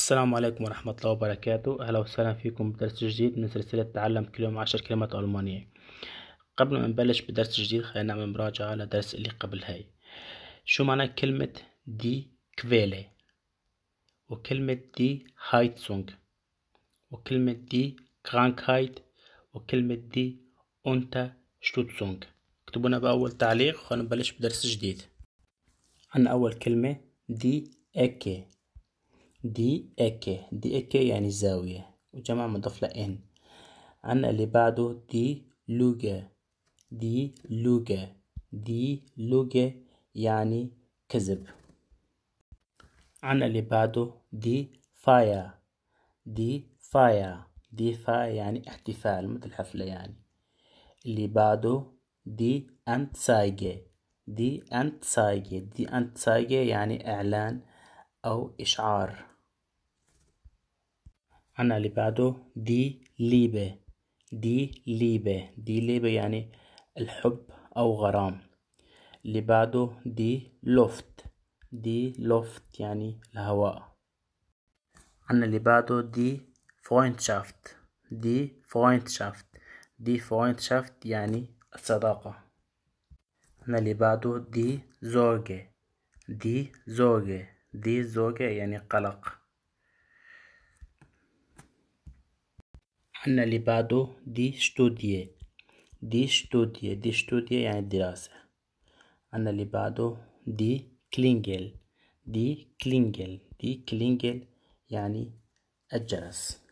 السلام عليكم ورحمة الله وبركاته أهلا وسهلا فيكم بدرس جديد من سلسلة تعلم كل يوم عشر كلمات ألمانية قبل ما نبلش بدرس جديد خلينا نعمل مراجعة على درس اللي قبل هاي شو معنى كلمة دي كفيلة وكلمة دي هايتسونج وكلمة دي كرانكهايت وكلمة دي أنت شتوتسونج اكتبونا بأول تعليق خلينا نبلش بدرس جديد عن أول كلمة دي أكي دي اك دي اك يعني زاوية وجمع مضاف لإن عنا اللي بعده دي لوجا دي لوجا دي لوجا يعني كذب عنا اللي بعده دي فايا دي فايا دي فا يعني احتفال مثل حفلة يعني اللي بعده دي أنت سايجي دي أنت سايجي دي أنت سايجي يعني إعلان أو إشعار عنا اللي بعده دي ليبة دي ليبة دي ليبة يعني الحب أو غرام اللي بعده دي لوفت دي لوفت يعني الهواء عنا اللي بعده دي فوينتشافت دي فوينتشافت دي فوينتشافت يعني الصداقة عنا اللي بعده دي زوجة دي زوجة دي زوجة يعني قلق عنا اللي بعده دي شتودية دي شتودية دي شتودية يعني دراسة عنا اللي بعده دي كلينجل دي كلينجل دي كلينجل يعني الجرس